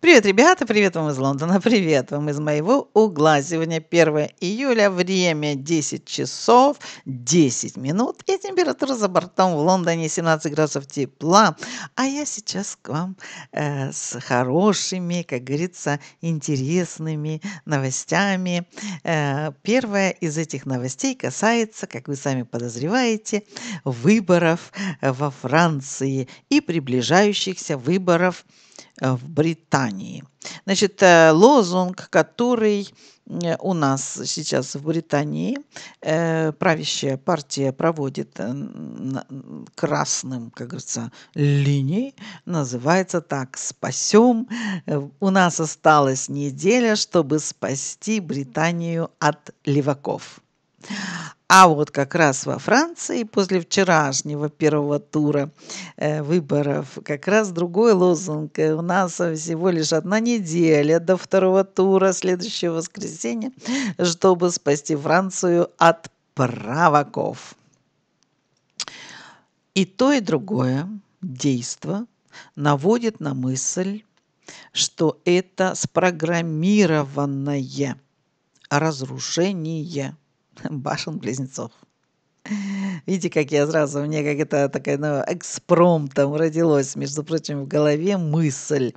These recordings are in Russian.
Привет, ребята, привет вам из Лондона, привет вам из моего угла. Сегодня 1 июля, время 10 часов 10 минут и температура за бортом в Лондоне 17 градусов тепла. А я сейчас к вам э, с хорошими, как говорится, интересными новостями. Э, первая из этих новостей касается, как вы сами подозреваете, выборов э, во Франции и приближающихся выборов в Э, в Британии. Значит, э, лозунг, который э, у нас сейчас в Британии правящая партия проводит красным, как говорится, линией, называется так «Спасем». У нас осталась неделя, чтобы спасти Британию от леваков. А вот как раз во Франции после вчерашнего первого тура э, выборов как раз другой лозунг. Э, у нас всего лишь одна неделя до второго тура следующего воскресенья, чтобы спасти Францию от праваков. И то, и другое действо наводит на мысль, что это спрограммированное разрушение – башен-близнецов. Видите, как я сразу, мне как это такая, ну, экспромтом родилась, между прочим, в голове мысль.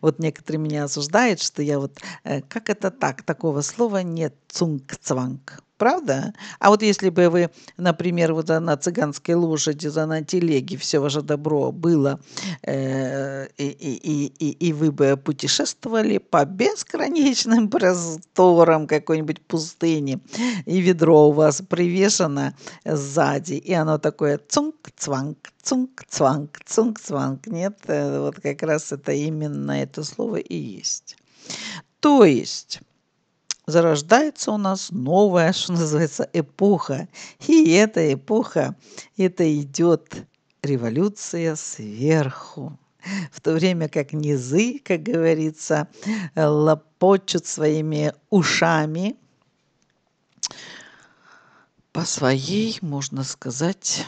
Вот некоторые меня осуждают, что я вот, э, как это так, такого слова нет, цунг-цванг. Правда? А вот если бы вы, например, вот на цыганской лошади, на телеге все ваше добро было, э, и, и, и, и вы бы путешествовали по бесконечным просторам какой-нибудь пустыни, и ведро у вас привешено сзади, и оно такое цунг-цванг, цунг-цванг, цунг-цванг, Нет, э, вот как раз это именно это слово и есть. То есть зарождается у нас новая, что называется, эпоха. И эта эпоха, это идет революция сверху. В то время как низы, как говорится, лопочут своими ушами по своей, можно сказать,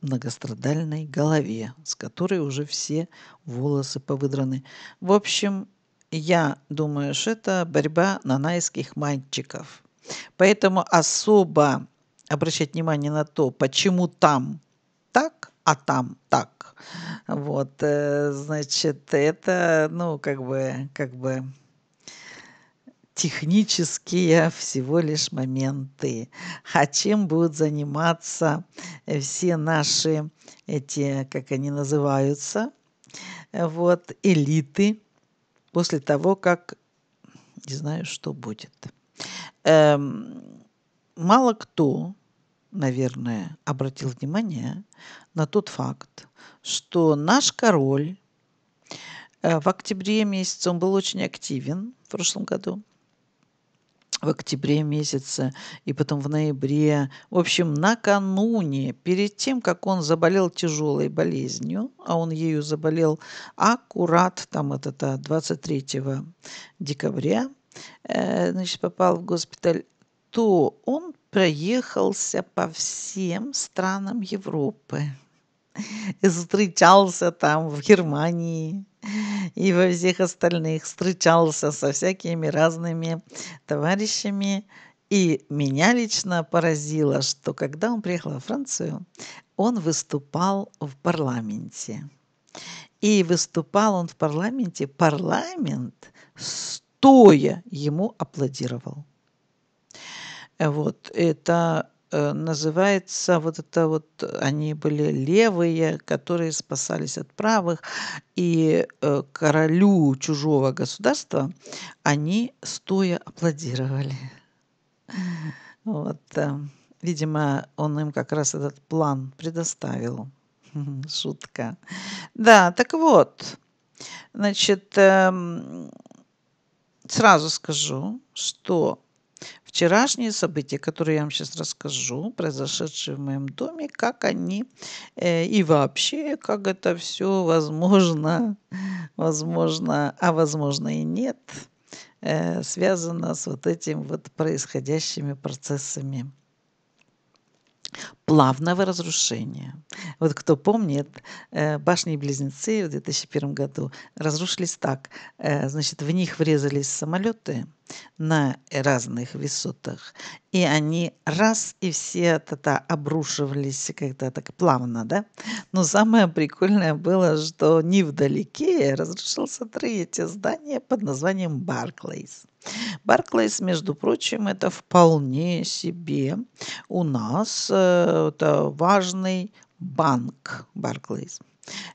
многострадальной голове, с которой уже все волосы повыдраны. В общем, я думаю, что это борьба нанайских мальчиков. Поэтому особо обращать внимание на то, почему там так, а там так. Вот, э, значит, это, ну, как бы, как бы технические всего лишь моменты. А чем будут заниматься все наши эти, как они называются, вот, элиты, после того, как не знаю, что будет. Эм, мало кто, наверное, обратил внимание на тот факт, что наш король э, в октябре месяце он был очень активен в прошлом году в октябре месяце и потом в ноябре. В общем, накануне, перед тем, как он заболел тяжелой болезнью, а он ею заболел аккурат, там это 23 декабря, э, значит, попал в госпиталь, то он проехался по всем странам Европы и встречался там в Германии и во всех остальных, встречался со всякими разными товарищами. И меня лично поразило, что когда он приехал во Францию, он выступал в парламенте. И выступал он в парламенте, парламент стоя ему аплодировал. Вот это Э, называется вот это вот, они были левые, которые спасались от правых, и э, королю чужого государства они стоя аплодировали. Вот, э, видимо, он им как раз этот план предоставил. Шутка. Да, так вот, значит, эм, сразу скажу, что вчерашние события, которые я вам сейчас расскажу, произошедшие в моем доме, как они э, и вообще, как это все возможно, возможно, а возможно и нет, э, связано с вот этим вот происходящими процессами плавного разрушения. Вот кто помнит, э, башни-близнецы в 2001 году разрушились так. Э, значит, в них врезались самолеты на разных высотах, и они раз и все это обрушивались как-то так плавно, да? Но самое прикольное было, что невдалеке разрушился третье здание под названием Барклейс. Барклайс, между прочим, это вполне себе у нас э, это важный банк Барклайс.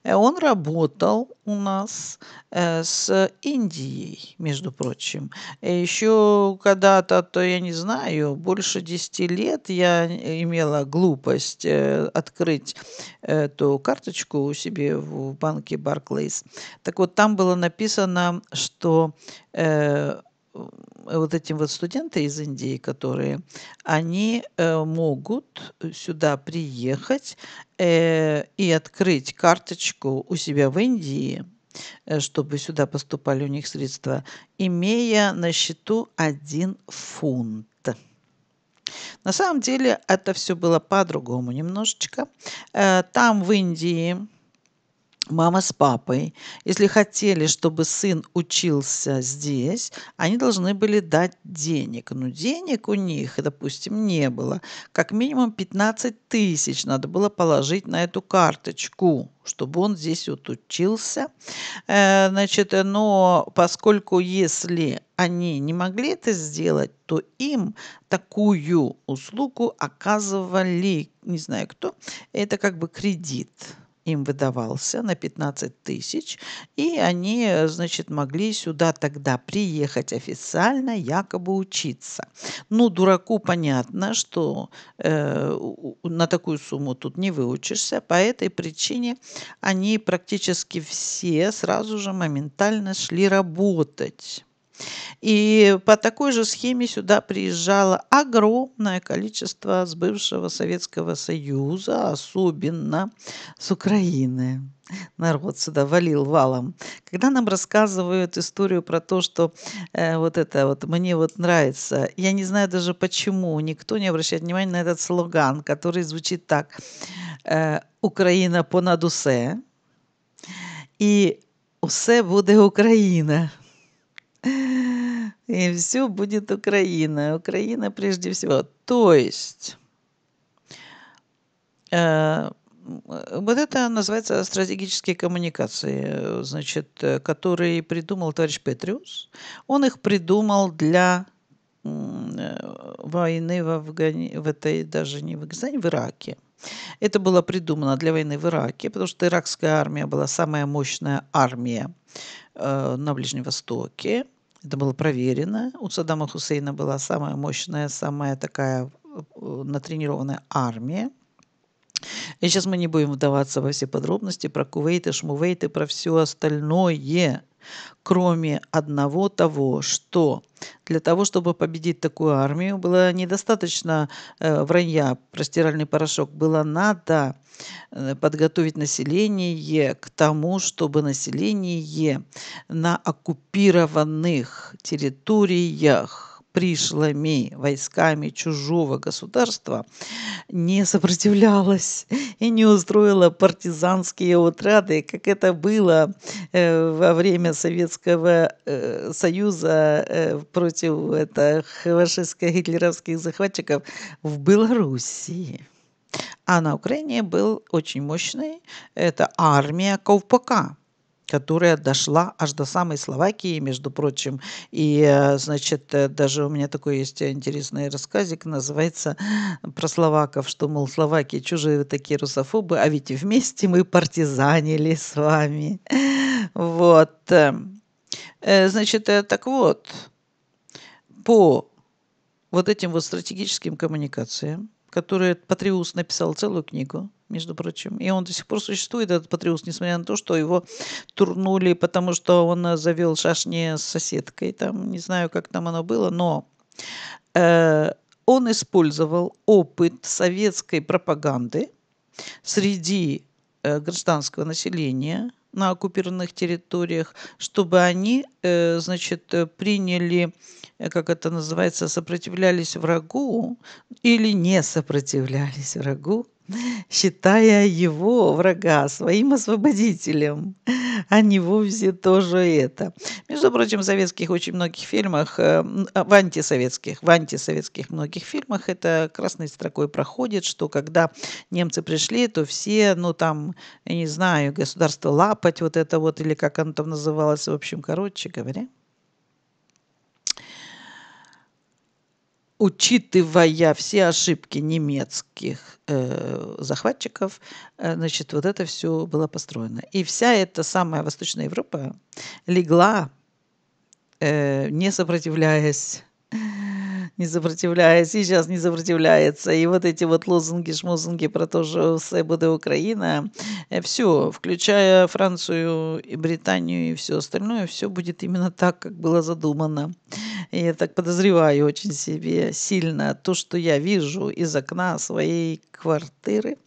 Э, он работал у нас э, с Индией, между прочим. Еще когда-то, то я не знаю, больше 10 лет я имела глупость открыть эту карточку у себе в банке Барклейс. Так вот, там было написано, что Э, вот эти вот студенты из Индии, которые, они э, могут сюда приехать э, и открыть карточку у себя в Индии, э, чтобы сюда поступали у них средства, имея на счету один фунт. На самом деле это все было по-другому немножечко. Э, там в Индии мама с папой, если хотели, чтобы сын учился здесь, они должны были дать денег. Но ну, денег у них, допустим, не было. Как минимум 15 тысяч надо было положить на эту карточку чтобы он здесь вот учился. Э, значит, но поскольку если они не могли это сделать, то им такую услугу оказывали, не знаю кто, это как бы кредит им выдавался на 15 тысяч, и они, значит, могли сюда тогда приехать официально, якобы учиться. Ну, дураку понятно, что э, на такую сумму тут не выучишься, по этой причине они практически все сразу же моментально шли работать. И по такой же схеме сюда приезжало огромное количество с бывшего Советского Союза, особенно с Украины народ сюда валил валом. Когда нам рассказывают историю про то, что э, вот это вот мне вот нравится, я не знаю даже почему, никто не обращает внимания на этот слоган, который звучит так. Э, «Украина понад усе» и «Усе буде Украина». И все будет Украина. Украина прежде всего. То есть э, вот это называется стратегические коммуникации, значит, которые придумал товарищ Петриус. Он их придумал для э, войны в Афгане, в этой даже не в Афгане, в Ираке. Это было придумано для войны в Ираке, потому что иракская армия была самая мощная армия э, на Ближнем Востоке. Это было проверено. У Саддама Хусейна была самая мощная, самая такая э, натренированная армия. И сейчас мы не будем вдаваться во все подробности про Кувейты, Шмувейты, про все остальное – кроме одного того, что для того, чтобы победить такую армию, было недостаточно э, вранья про стиральный порошок, было надо э, подготовить население к тому, чтобы население на оккупированных территориях пришлыми войсками чужого государства не сопротивлялась и не устроила партизанские утраты, как это было э, во время Советского э, Союза э, против это, фашистско-гитлеровских захватчиков в Белоруссии. А на Украине был очень мощный, это армия Ковпака которая дошла аж до самой Словакии, между прочим. И, э, значит, э, даже у меня такой есть интересный рассказик, называется про словаков, что, мол, словаки чужие вы такие русофобы, а ведь вместе мы партизанили с вами. Вот. Э, значит, так вот, по вот этим вот стратегическим коммуникациям, которые Патриус написал целую книгу, между прочим. И он до сих пор существует, этот Патриус, несмотря на то, что его турнули, потому что он завел шашни с соседкой. Там, не знаю, как там оно было, но э, он использовал опыт советской пропаганды среди э, гражданского населения на оккупированных территориях, чтобы они, э, значит, приняли э, как это называется, сопротивлялись врагу или не сопротивлялись врагу, считая его врага своим освободителем. Они а вовсе тоже это. Между прочим, в советских очень многих фильмах, э, а, в антисоветских, в антисоветских многих фильмах это красной строкой проходит, что когда немцы пришли, то все, ну там, я не знаю, государство лапать вот это вот, или как оно там называлось, в общем, короче говоря, учитывая все ошибки немецких э, захватчиков, э, значит, вот это все было построено. И вся эта самая Восточная Европа легла, э, не сопротивляясь не сопротивляясь, и сейчас не сопротивляется. И вот эти вот лозунги, шмозунги про то, что все будет Украина, э, все, включая Францию и Британию и все остальное, все будет именно так, как было задумано я так подозреваю очень себе сильно, то, что я вижу из окна своей квартиры,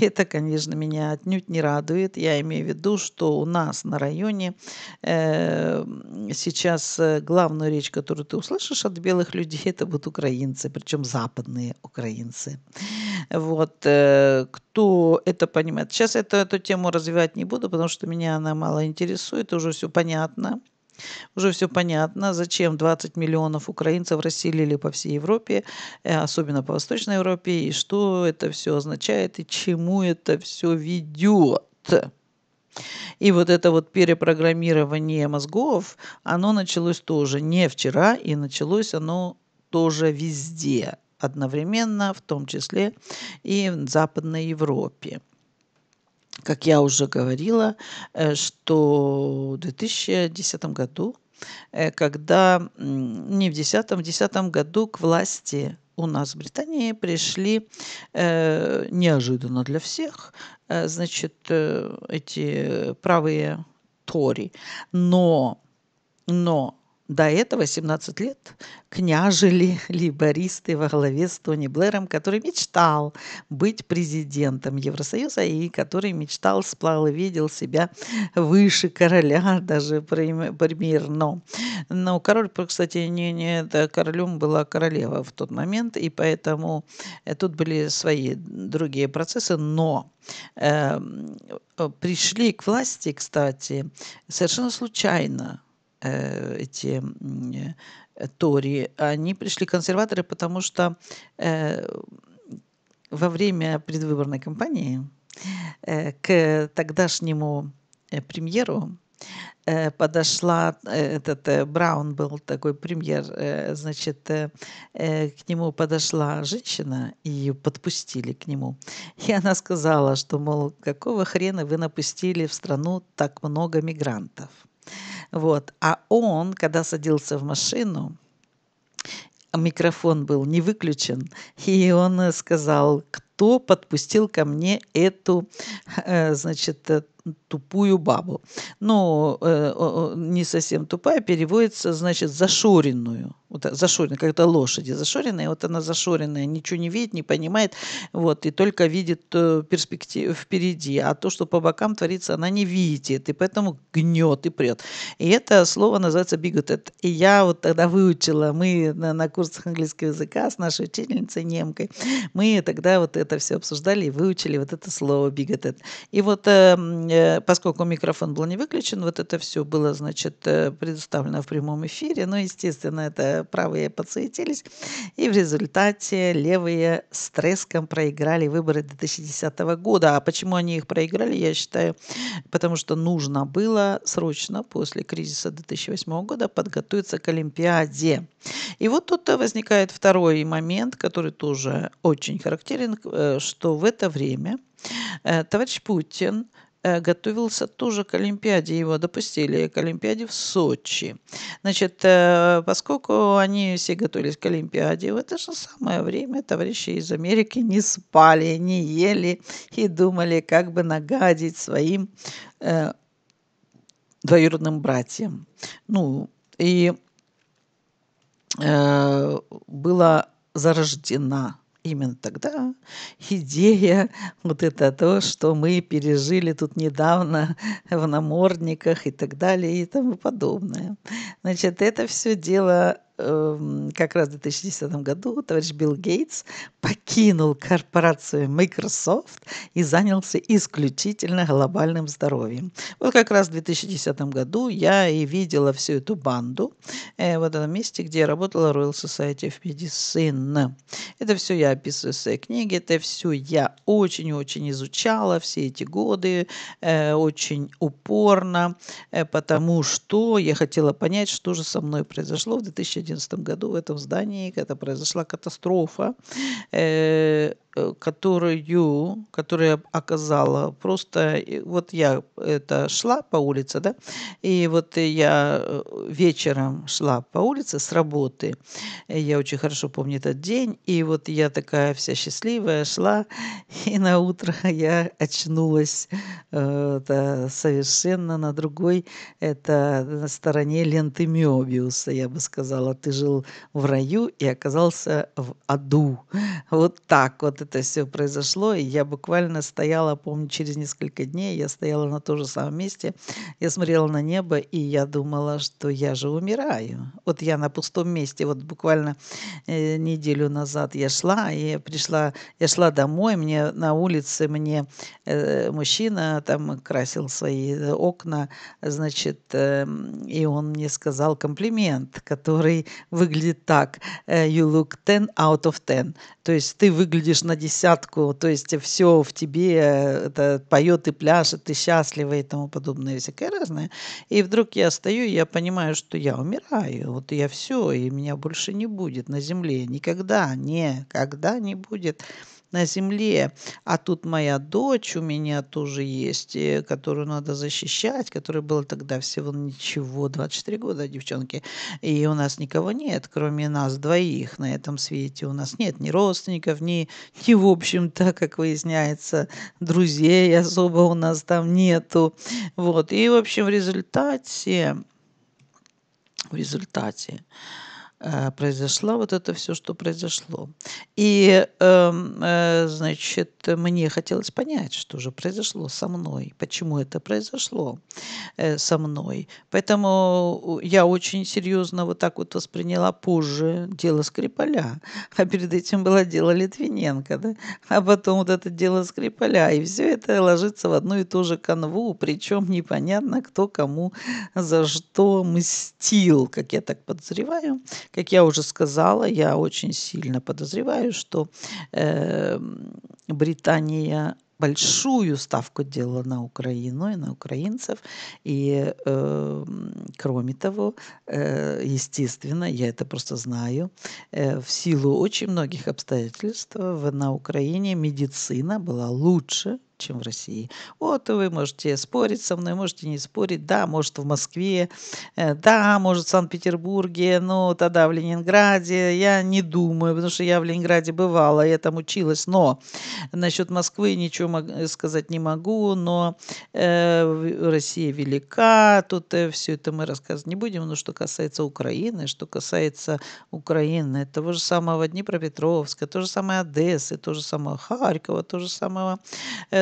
это, конечно, меня отнюдь не радует. Я имею в виду, что у нас на районе э, сейчас э, главную речь, которую ты услышишь от белых людей, это будут украинцы, причем западные украинцы. Вот, э, кто это понимает. Сейчас эту, эту тему развивать не буду, потому что меня она мало интересует, уже все понятно. Уже все понятно, зачем 20 миллионов украинцев расселили по всей Европе, э, особенно по Восточной Европе, и что это все означает, и чему это все ведет. И вот это вот перепрограммирование мозгов, оно началось тоже не вчера, и началось оно тоже везде одновременно, в том числе и в Западной Европе как я уже говорила, э, что в 2010 году, э, когда, не в 2010, в 2010 году к власти у нас в Британии пришли э, неожиданно для всех, значит, эти правые тори. Но, но до этого 17 лет княжили либористы во главе с Тони Блэром, который мечтал быть президентом Евросоюза и который мечтал, сплал и видел себя выше короля, даже примерно. Но король, кстати, не, не да, королем была королева в тот момент, и поэтому э, тут были свои другие процессы, но э, пришли к власти, кстати, совершенно случайно Э, эти э, Тори, они пришли консерваторы, потому что э, во время предвыборной кампании к тогдашнему премьеру подошла, этот Браун был такой премьер, значит, к нему подошла женщина, и ее подпустили к нему. И она сказала, что, мол, какого хрена вы напустили в страну так много мигрантов? Вот. А он, когда садился в машину, микрофон был не выключен, и он э, сказал, кто подпустил ко мне эту, э, значит, э, тупую бабу. Ну, не совсем тупая, переводится, значит, зашоренную. Вот, э, зашоренная, как это лошади зашоренная, вот она зашоренная, ничего не видит, не понимает, вот, и только видит э, перспективу впереди, а то, что по бокам творится, она не видит, и поэтому гнет и прет. И это слово называется bigoted. И я вот тогда выучила, мы на, на курсах английского языка с нашей учительницей немкой, мы тогда вот это все обсуждали и выучили вот это слово bigoted. И вот эм, Э, поскольку микрофон был не выключен, вот это все было, значит, э, предоставлено в прямом эфире. Но, ну, естественно, это правые подсуетились. И в результате левые с треском проиграли выборы 2010 года. А почему они их проиграли, я считаю, потому что нужно было срочно после кризиса 2008 года подготовиться к Олимпиаде. И вот тут возникает второй момент, который тоже очень характерен, э, что в это время товарищ Путин Э, готовился тоже к Олимпиаде, его допустили к Олимпиаде в Сочи. Значит, э, поскольку они все готовились к Олимпиаде, в это же самое время товарищи из Америки не спали, не ели и думали, как бы нагадить своим э, двоюродным братьям. Ну, и э, была зарождена именно тогда идея, вот это то, что мы пережили тут недавно в намордниках и так далее и тому подобное. Значит, это все дело Эм, как раз в 2010 году товарищ Билл Гейтс покинул корпорацию Microsoft и занялся исключительно глобальным здоровьем. Вот как раз в 2010 году я и видела всю эту банду э, в этом месте, где я работала Royal Society of Medicine. Это все я описываю в своей книге, это все я очень-очень изучала все эти годы, э, очень упорно, э, потому что я хотела понять, что же со мной произошло в 2010 2011 году в этом здании, когда произошла катастрофа. Э, Э, которую, которая оказала просто... Вот я это шла по улице, да, и вот я э, вечером шла по улице с работы. Я очень хорошо помню этот день, и вот я такая вся счастливая шла, и на утро я очнулась это совершенно на другой это на стороне ленты Мёбиуса, я бы сказала. Ты жил в раю и оказался в аду. Вот так вот это все произошло, и я буквально стояла, помню, через несколько дней, я стояла на том же самом месте, я смотрела на небо, и я думала, что я же умираю. Вот я на пустом месте, вот буквально э, неделю назад я шла, и я пришла, я шла домой, мне на улице, мне э, мужчина там красил свои э, окна, значит, э, и он мне сказал комплимент, который выглядит так, э, you look 10 out of 10, то есть ты выглядишь на десятку, то есть все в тебе это поет и пляшет, ты счастливый и тому подобное, всякое разное. И вдруг я стою, и я понимаю, что я умираю, вот я все, и меня больше не будет на земле, никогда, никогда не будет на земле. А тут моя дочь у меня тоже есть, э, которую надо защищать, которой было тогда всего ничего, 24 года, девчонки. И у нас никого нет, кроме нас двоих на этом свете. У нас нет ни родственников, ни, ни в общем-то, как выясняется, друзей особо у нас там нету. Вот. И, в общем, в результате, в результате Э, произошло вот это все, что произошло. И, эм, э, значит, мне хотелось понять, что же произошло со мной, почему это произошло э, со мной. Поэтому я очень серьезно вот так вот восприняла позже дело Скрипаля, а перед этим было дело Литвиненко, да? а потом вот это дело Скрипаля, и все это ложится в одну и ту же канву, причем непонятно, кто кому за что мстил, как я так подозреваю, как я уже сказала, я очень сильно подозреваю, что э, Британия большую ставку делала на Украину и на украинцев. И э, кроме того, э, естественно, я это просто знаю, э, в силу очень многих обстоятельств на Украине медицина была лучше, чем в России. Вот вы можете спорить со мной, можете не спорить. Да, может, в Москве, э, да, может, в Санкт-Петербурге, но тогда в Ленинграде. Я не думаю, потому что я в Ленинграде бывала, я там училась. Но насчет Москвы ничего э, сказать не могу, но э, Россия велика, тут все это мы рассказывать не будем. Но что касается Украины, что касается Украины, того же самого Днепропетровска, то же самое Одессы, то же самое Харькова, то же самого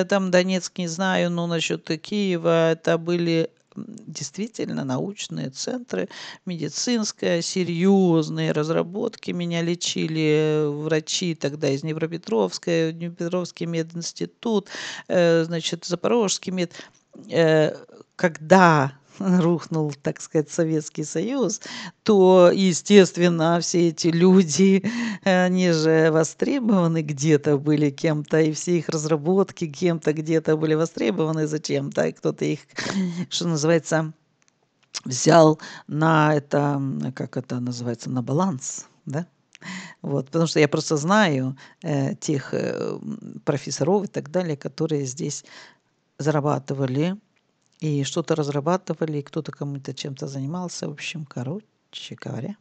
там Донецк не знаю, но насчет Киева это были действительно научные центры, медицинская, серьезные разработки. Меня лечили э, врачи тогда из Днепропетровска, Днепропетровский мединститут, э, значит, Запорожский мед. Э, когда рухнул, так сказать, Советский Союз, то, естественно, все эти люди, они же востребованы где-то были кем-то, и все их разработки кем-то где-то были востребованы зачем-то, и кто-то их, что называется, взял на это, как это называется, на баланс, да? Вот, потому что я просто знаю э, тех э, профессоров и так далее, которые здесь зарабатывали и что-то разрабатывали, и кто-то кому-то чем-то занимался. В общем, короче говоря,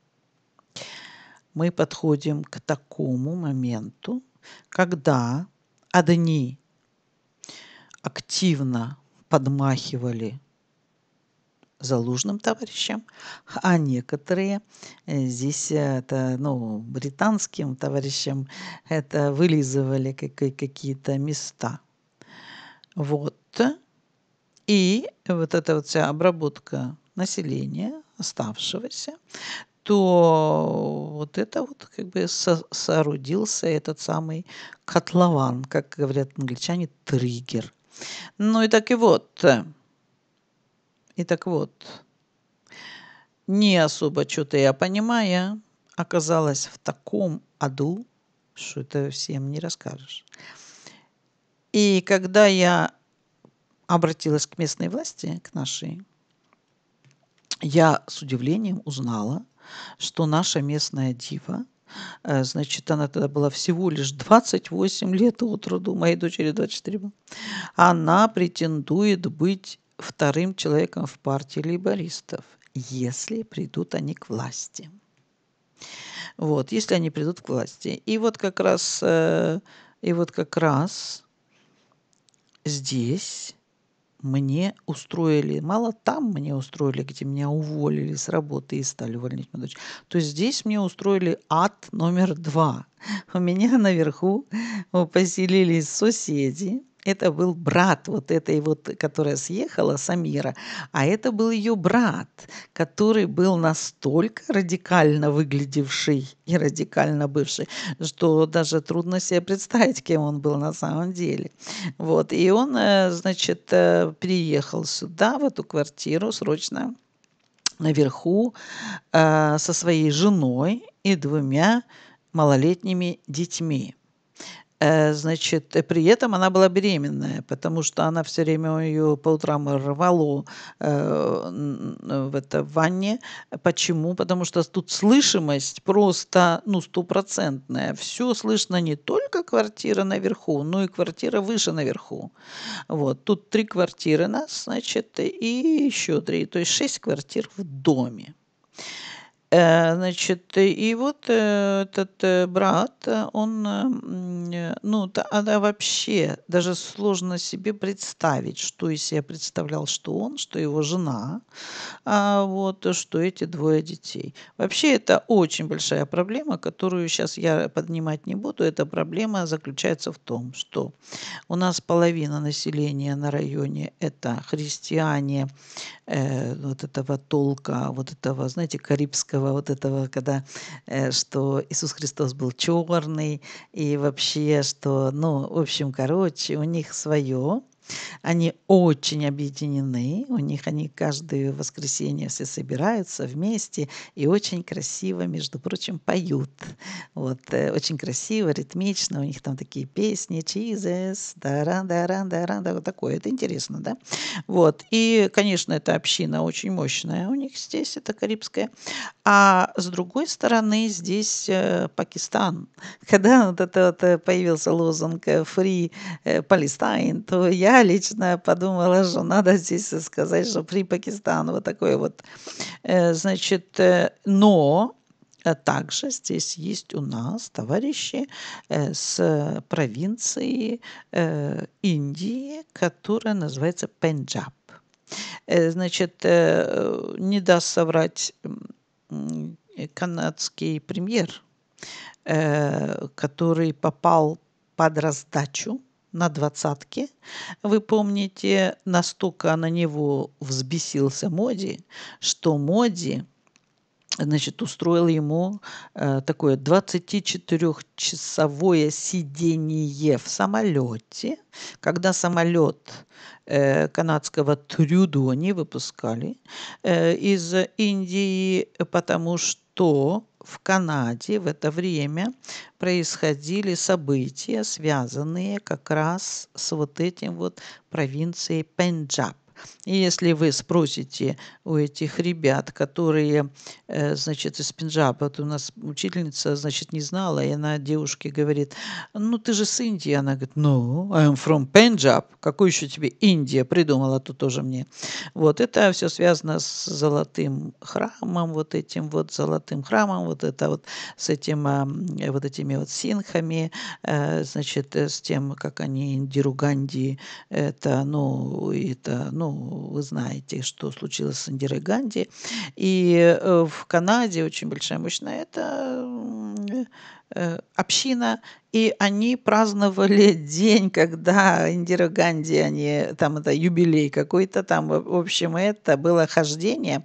мы подходим к такому моменту, когда одни активно подмахивали залужным товарищам, а некоторые э, здесь это, ну, британским товарищам это вылизывали какие-то места. Вот и вот эта вот вся обработка населения, оставшегося, то вот это вот как бы со соорудился этот самый котлован, как говорят англичане, триггер. Ну и так и вот, и так вот, не особо что-то я понимая, оказалась в таком аду, что это всем не расскажешь. И когда я обратилась к местной власти, к нашей, я с удивлением узнала, что наша местная дива, э, значит, она тогда была всего лишь 28 лет от роду, моей дочери 24 было, она претендует быть вторым человеком в партии лейбористов, если придут они к власти. Вот, если они придут к власти. И вот как раз, э, и вот как раз здесь мне устроили, мало там мне устроили, где меня уволили с работы и стали увольнять мою дочь, то здесь мне устроили ад номер два. У меня наверху э, поселились соседи, это был брат вот этой вот, которая съехала, Самира, а это был ее брат, который был настолько радикально выглядевший и радикально бывший, что даже трудно себе представить, кем он был на самом деле. Вот, и он, э, значит, э, переехал сюда, в эту квартиру срочно наверху э, со своей женой и двумя малолетними детьми. Э, значит, э, при этом она была беременная, потому что она все время ее по утрам рвало э, в это в ванне. Почему? Потому что тут слышимость просто ну, стопроцентная. Все слышно не только квартира наверху, но и квартира выше наверху. Вот. Тут три квартиры нас, значит, и еще три. То есть шесть квартир в доме. Э, значит, и вот э, этот э, брат, он, ну, она вообще даже сложно себе представить, что из себя представлял, что он, что его жена, а вот, что эти двое детей. Вообще это очень большая проблема, которую сейчас я поднимать не буду. Эта проблема заключается в том, что у нас половина населения на районе – это христиане э, вот этого толка, вот этого, знаете, карибского русского вот этого, когда, э, что Иисус Христос был черный, и вообще, что, ну, в общем, короче, у них свое, они очень объединены, у них они каждое воскресенье все собираются вместе и очень красиво, между прочим, поют. Вот, э, очень красиво, ритмично, у них там такие песни, Jesus, даран, даран, даран, вот такое, это интересно, да? Вот, и, конечно, эта община очень мощная у них здесь, это карибская. А с другой стороны, здесь э, Пакистан. Когда вот это вот э, появился лозунг «Free Palestine», то я я лично подумала, что надо здесь сказать, что при Пакистане вот такой вот, э, значит, э, но э, также здесь есть у нас товарищи с провинции Индии, которая называется Пенджаб. Значит, не даст соврать канадский премьер, который попал под раздачу на двадцатке. Вы помните, настолько на него взбесился Моди, что Моди значит, устроил ему э, такое 24-часовое сидение в самолете, когда самолет э, канадского Трюдо не выпускали э, из Индии, потому что в Канаде в это время происходили события, связанные как раз с вот этим вот провинцией Пенджаб. И если вы спросите у этих ребят, которые, э, значит, из Пенджаба, вот у нас учительница, значит, не знала, и она девушке говорит, ну, ты же с Индии. Она говорит, ну, no, I'm from Punjab. Какую еще тебе Индия придумала, тут тоже мне. Вот это все связано с золотым храмом, вот этим вот золотым храмом, вот это вот с этим, а, вот этими вот синхами, э, значит, э, с тем, как они индируганди, это, ну, это, ну, ну, вы знаете, что случилось с Индирой Ганди. И э, в Канаде очень большая, мощная это э, община, и они праздновали день, когда Индира Ганди, они, там это юбилей какой-то, там, в общем, это было хождение.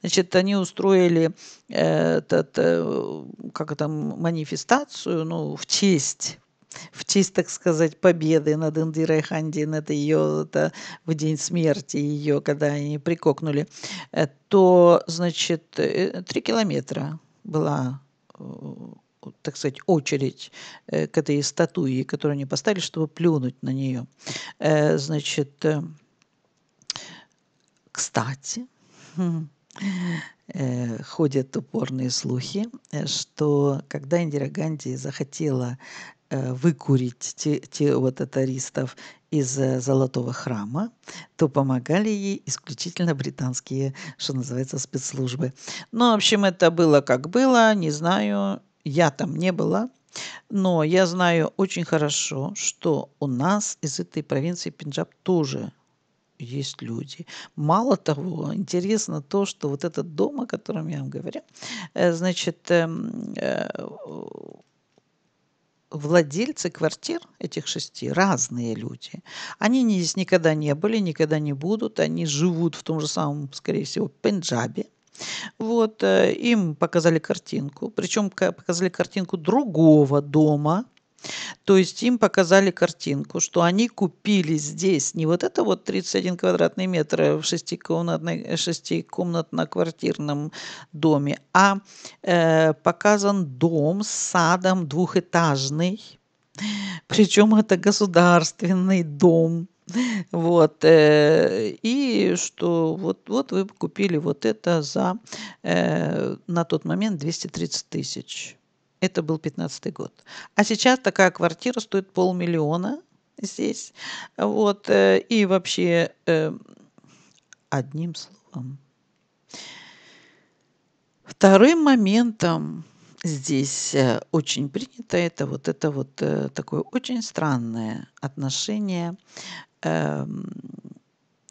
Значит, они устроили э, этот, как это, манифестацию, ну, в честь в честь, так сказать, победы над Индирой Хандин, это ее это в день смерти ее, когда они прикокнули, э, то, значит, э, три километра была э, так сказать, очередь к этой статуе, которую они поставили, чтобы плюнуть на нее. Значит, кстати, хм, ходят упорные слухи, что когда Индира Ганди захотела Э, выкурить те, те вот атаристов из э, Золотого храма, то помогали ей исключительно британские, что называется, спецслужбы. Ну, в общем, это было как было, не знаю, я там не была, но я знаю очень хорошо, что у нас из этой провинции Пенджаб тоже есть люди. Мало того, интересно то, что вот этот дом, о котором я вам говорю, э, значит, эм, владельцы квартир этих шести разные люди. Они здесь никогда не были, никогда не будут. Они живут в том же самом, скорее всего, Пенджабе. Вот, э, им показали картинку, причем показали картинку другого дома, то есть им показали картинку, что они купили здесь не вот это вот 31 квадратный метр в шестикомнатной, э, шестикомнатно-квартирном доме, а э, показан дом с садом двухэтажный, причем это государственный дом. Вот. Э, и что вот, вот вы купили вот это за э, на тот момент 230 тысяч. Это был 15 год. А сейчас такая квартира стоит полмиллиона здесь. Вот. Э, и вообще, э, одним словом. Вторым моментом здесь э, очень принято это вот это вот такое очень странное отношение эм,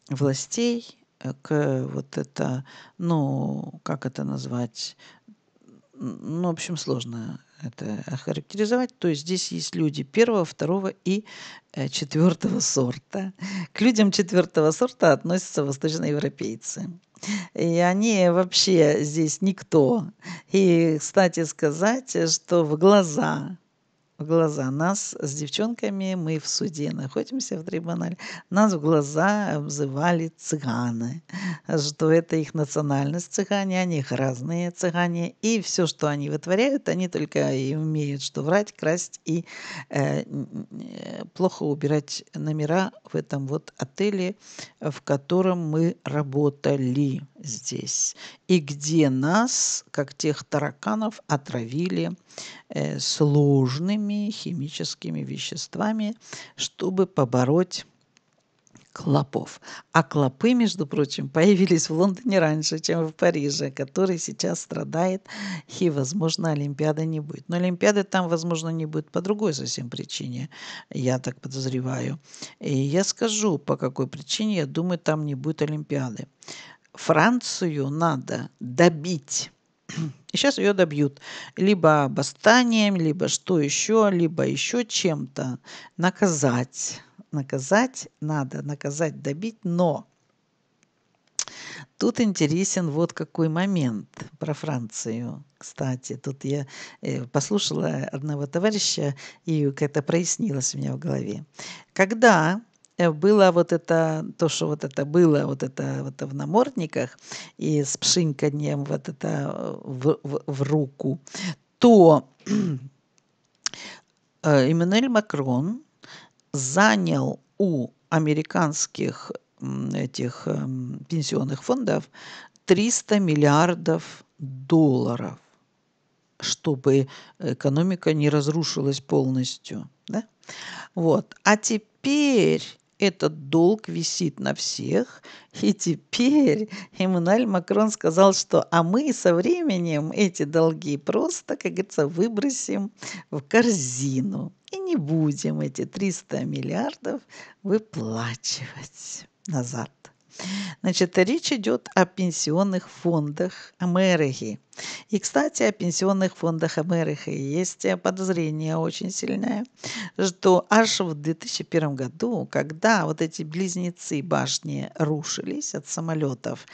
властей к вот это, ну, как это назвать, ну, в общем, сложно это охарактеризовать. То есть здесь есть люди первого, второго и э, четвертого сорта. К людям четвертого сорта относятся восточноевропейцы. И они вообще здесь никто. И, кстати сказать, что в глаза в глаза. Нас с девчонками, мы в суде находимся в трибунале, нас в глаза обзывали цыганы, что это их национальность цыгане, они их разные цыгане, и все, что они вытворяют, они только и умеют, что врать, красть и э, э плохо убирать номера в этом вот отеле, в котором мы работали здесь, и где нас, как тех тараканов, отравили э, сложными химическими веществами, чтобы побороть клопов. А клопы, между прочим, появились в Лондоне раньше, чем в Париже, который сейчас страдает, и, возможно, Олимпиады не будет. Но Олимпиады там, возможно, не будет по другой совсем причине, я так подозреваю. И я скажу, по какой причине, я думаю, там не будет Олимпиады. Францию надо добить. И сейчас ее добьют либо восстанием, либо что еще, либо еще чем-то. Наказать. Наказать надо, наказать, добить, но Тут интересен вот какой момент про Францию. Кстати, тут я э, послушала одного товарища, и это прояснилось у меня в голове. Когда Э, было вот это, то, что вот это было, вот это, вот это в намордниках и с пшинканьем вот это э, в, в, в руку, то э, Эммануэль Макрон занял у американских этих пенсионных фондов 300 миллиардов долларов, чтобы экономика не разрушилась полностью. Да? Вот. А теперь этот долг висит на всех. И теперь Эммануэль Макрон сказал, что а мы со временем эти долги просто, как говорится, выбросим в корзину и не будем эти 300 миллиардов выплачивать назад. Значит, речь идет о пенсионных фондах Америки. И, кстати, о пенсионных фондах Америки есть подозрение очень сильное, что аж в 2001 году, когда вот эти близнецы башни рушились от самолетов,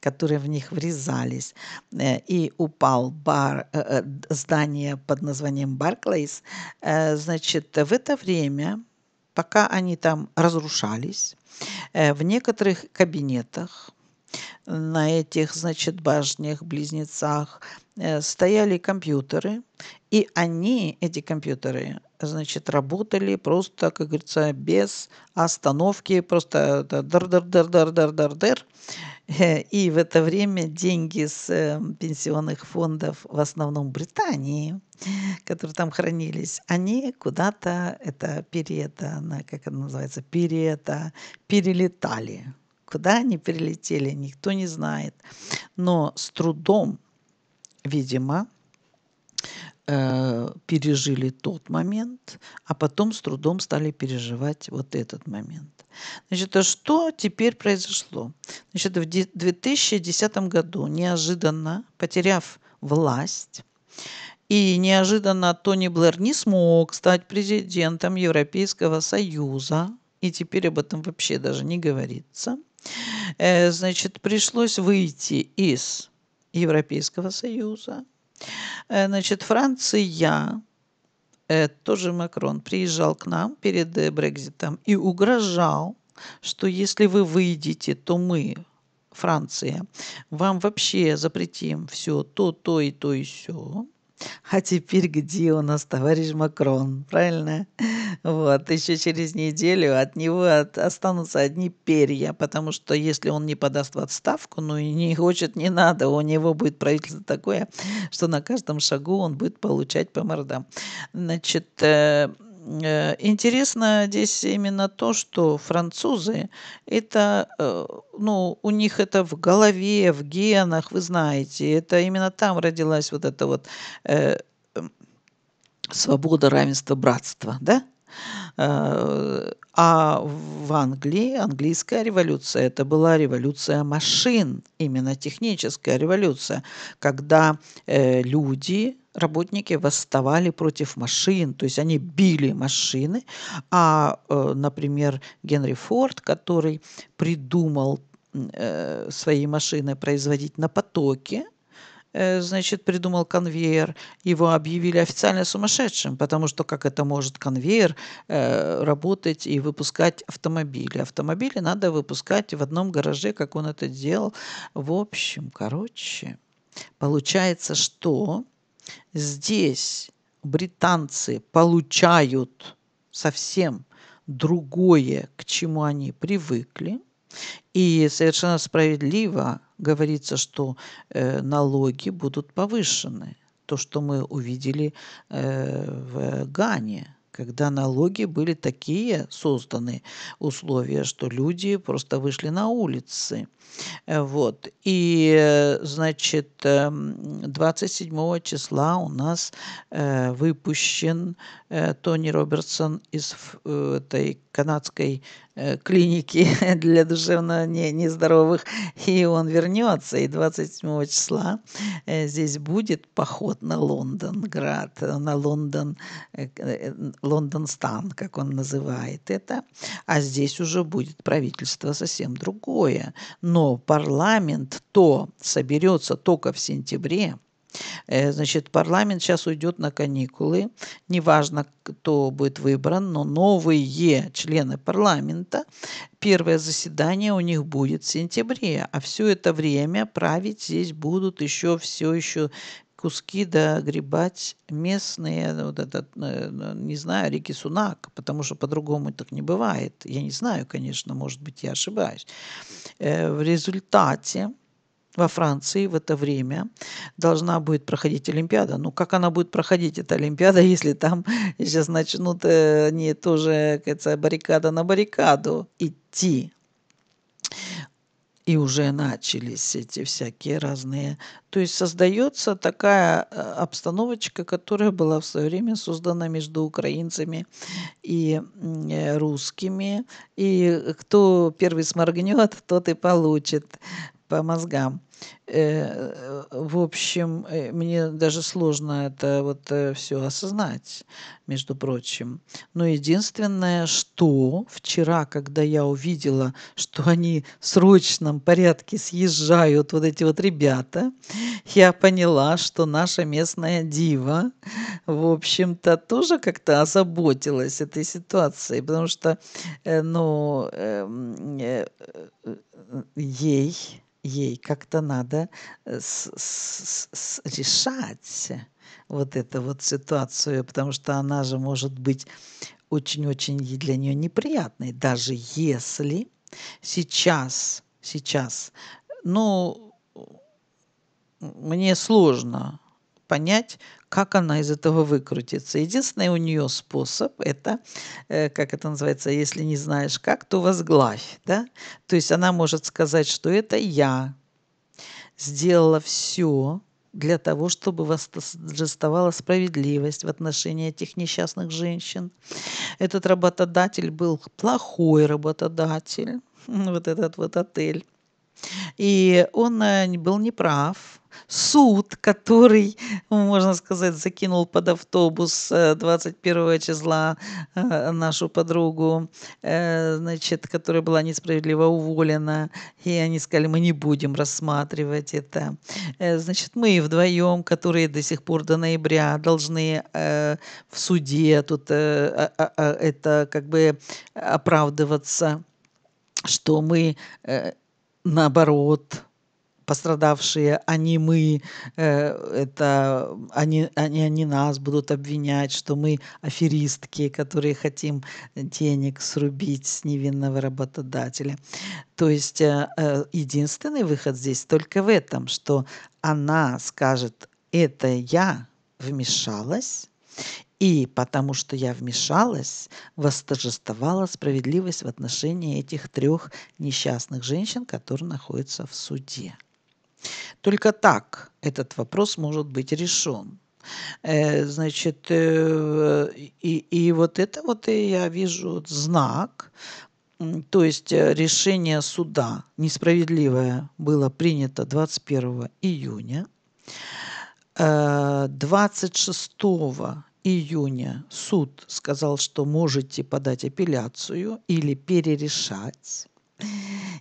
которые в них врезались, э, и упал бар, э, э, здание под названием Барклейс, значит, в это время Пока они там разрушались, э, в некоторых кабинетах на этих, значит, башнях, близнецах э, стояли компьютеры, и они, эти компьютеры, значит, работали просто, как говорится, без остановки, просто э, дар-дар-дар-дар-дар-дар-дар. И в это время деньги с эм, пенсионных фондов, в основном Британии, которые там хранились, они куда-то, это перета, как она называется, перета, перелетали. Куда они перелетели, никто не знает. Но с трудом, видимо, Э, пережили тот момент, а потом с трудом стали переживать вот этот момент. Значит, а что теперь произошло? Значит, в 2010 году неожиданно, потеряв власть, и неожиданно Тони Блэр не смог стать президентом Европейского Союза, и теперь об этом вообще даже не говорится. Э, значит, пришлось выйти из Европейского Союза, Э, значит, Франция, э, тоже Макрон, приезжал к нам перед э, Брекзитом и угрожал, что если вы выйдете, то мы, Франция, вам вообще запретим все то, то и то и все. А теперь где у нас товарищ Макрон, правильно? Вот, еще через неделю от него от, останутся одни перья, потому что если он не подаст в отставку, ну и не хочет, не надо, у него будет правительство такое, что на каждом шагу он будет получать по мордам. Значит, э, Э, интересно здесь именно то, что французы, это, э, ну, у них это в голове, в генах, вы знаете, это именно там родилась вот эта вот э, свобода, равенство, братство, да? Э, а в Англии английская революция – это была революция машин, именно техническая революция, когда э, люди работники восставали против машин, то есть они били машины, а, э, например, Генри Форд, который придумал э, свои машины производить на потоке, э, значит, придумал конвейер, его объявили официально сумасшедшим, потому что как это может конвейер работать и выпускать автомобили? Автомобили надо выпускать в одном гараже, как он это делал. В общем, короче, получается, что Здесь британцы получают совсем другое, к чему они привыкли. И совершенно справедливо говорится, что э, налоги будут повышены. То, что мы увидели э, в Гане когда налоги были такие созданы условия, что люди просто вышли на улицы. Э, вот. И, значит, 27 эм, числа у нас э, выпущен э, Тони Робертсон из этой канадской Э, клиники для душевно нездоровых, и он вернется. И 27 числа э, здесь будет поход на Лондонград, э, на Лондон, Лондонстан, как он называет это. А здесь уже будет правительство совсем другое. Но парламент то соберется только в сентябре, Э, значит, парламент сейчас уйдет на каникулы. Неважно, кто будет выбран, но новые члены парламента, первое заседание у них будет в сентябре. А все это время править здесь будут еще все еще куски догребать местные, вот этот, э, не знаю, реки Сунак, потому что по-другому так не бывает. Я не знаю, конечно, может быть, я ошибаюсь. Э, в результате во Франции в это время должна будет проходить Олимпиада. Ну, как она будет проходить, эта Олимпиада, если там сейчас начнут э, они тоже, как это, баррикада на баррикаду идти? И уже начались эти всякие разные. То есть создается такая э, обстановочка, которая была в свое время создана между украинцами и э, русскими. И кто первый сморгнет, тот и получит по мозгам. Э, в общем, э, мне даже сложно это вот э, все осознать, между прочим. Но единственное, что вчера, когда я увидела, что они в срочном порядке съезжают, вот эти вот ребята, я поняла, что наша местная дива, в общем-то, тоже как-то озаботилась этой ситуацией, потому что, ну, эм, ей, ей как-то надо э, с, с, с, решать вот эту вот ситуацию, потому что она же может быть очень-очень для нее неприятной, даже если сейчас, сейчас, ну, мне сложно понять, как она из этого выкрутится. Единственный у нее способ – это, э, как это называется, если не знаешь как, то возглавь. Да? То есть она может сказать, что это я сделала все, для того, чтобы восторжествовала справедливость в отношении этих несчастных женщин. Этот работодатель был плохой работодатель, вот этот вот отель. И он э, был неправ. Суд, который, можно сказать, закинул под автобус 21 э, числа э, нашу подругу, значит, которая была несправедливо уволена, и они сказали, мы не будем рассматривать это. Значит, мы вдвоем, которые до сих пор до ноября должны в суде тут а, а, а, это как бы оправдываться, что мы наоборот, пострадавшие, они мы, э, это, они, они, они нас будут обвинять, что мы аферистки, которые хотим денег срубить с невинного работодателя. То есть э, э, единственный выход здесь только в этом, что она скажет, это я вмешалась, и потому что я вмешалась, восторжествовала справедливость в отношении этих трех несчастных женщин, которые находятся в суде. Только так этот вопрос может быть решен. Э, значит, э, и, и вот это вот я вижу знак, то есть э, решение суда несправедливое было принято 21 июня. 26 июня суд сказал, что можете подать апелляцию или перерешать.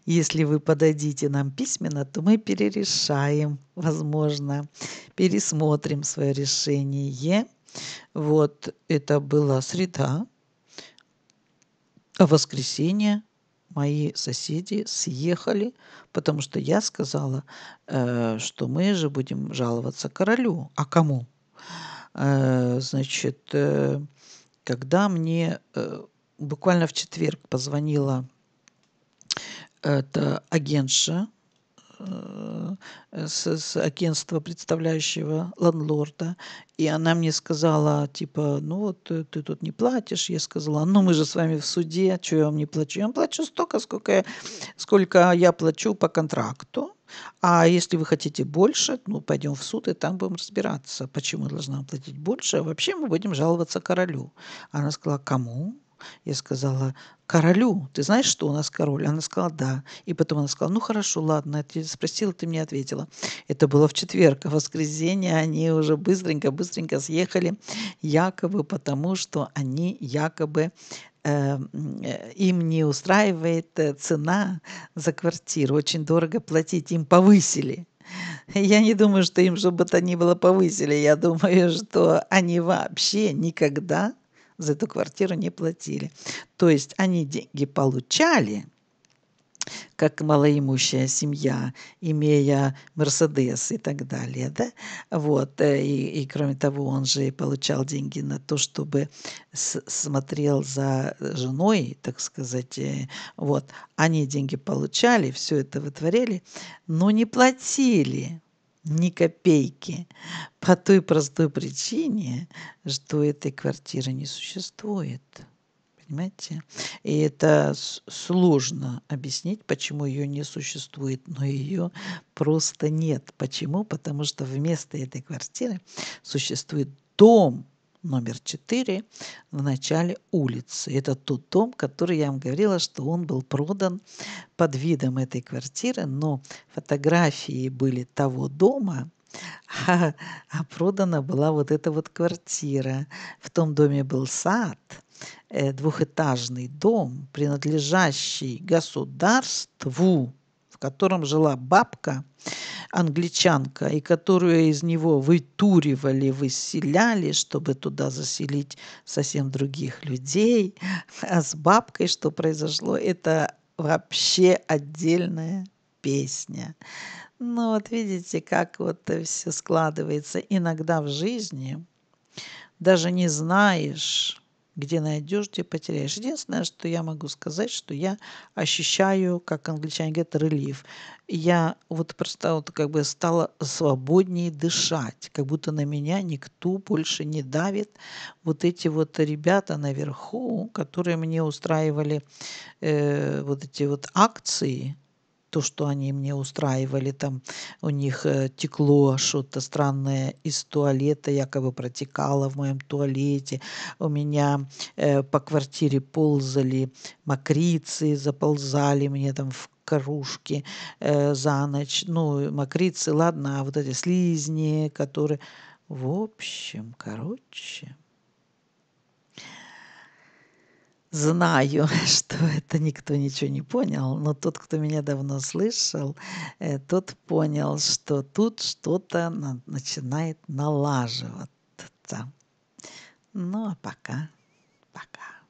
Если вы подадите нам письменно, то мы перерешаем, возможно, пересмотрим свое решение. Вот это была среда, а воскресенье мои соседи съехали, потому что я сказала, э, что мы же будем жаловаться королю. А кому? Э, значит, э, когда мне э, буквально в четверг позвонила эта агентша, Э, с, с агентства, представляющего ландлорда, и она мне сказала, типа, ну вот ты, э, ты тут не платишь. Я сказала, ну мы же с вами в суде, а что я вам не плачу? Я вам плачу столько, сколько я, сколько я плачу по контракту. А если вы хотите больше, ну, пойдем в суд, и там будем разбираться, почему я должна платить больше. А вообще мы будем жаловаться королю. Она сказала, кому? Я сказала, королю, ты знаешь, что у нас король? Она сказала, да. И потом она сказала, ну хорошо, ладно, я тебя спросила, ты мне ответила. Это было в четверг, а в воскресенье они уже быстренько-быстренько съехали, якобы потому, что они якобы э, э, им не устраивает э, цена за квартиру, очень дорого платить, им повысили. Я не думаю, что им, чтобы то ни было, повысили. Я думаю, что они вообще никогда за эту квартиру не платили. То есть они деньги получали, как малоимущая семья, имея Мерседес и так далее. Да? Вот. Э, и, и кроме того, он же получал деньги на то, чтобы смотрел за женой, так сказать. Э, вот. Они деньги получали, все это вытворяли, но не платили ни копейки по той простой причине, что этой квартиры не существует. Понимаете? И это сложно объяснить, почему ее не существует, но ее просто нет. Почему? Потому что вместо этой квартиры существует дом, номер 4 в начале улицы. Это тот дом, который я вам говорила, что он был продан под видом этой квартиры, но фотографии были того дома, а, а продана была вот эта вот квартира. В том доме был сад, э, двухэтажный дом, принадлежащий государству котором жила бабка, англичанка, и которую из него вытуривали, выселяли, чтобы туда заселить совсем других людей. А с бабкой что произошло, это вообще отдельная песня. Ну вот видите, как вот все складывается. Иногда в жизни даже не знаешь, где найдешь, где потеряешь. Единственное, что я могу сказать, что я ощущаю, как англичане говорят, релив. Я вот просто вот как бы стала свободнее дышать, как будто на меня никто больше не давит. Вот эти вот ребята наверху, которые мне устраивали э, вот эти вот акции, то, что они мне устраивали, там у них э, текло что-то странное из туалета, якобы протекало в моем туалете, у меня э, по квартире ползали мокрицы, заползали мне там в кружки э, за ночь, ну, мокрицы, ладно, а вот эти слизни, которые... В общем, короче, Знаю, что это никто ничего не понял, но тот, кто меня давно слышал, э, тот понял, что тут что-то начинает налаживаться. Ну а пока, пока.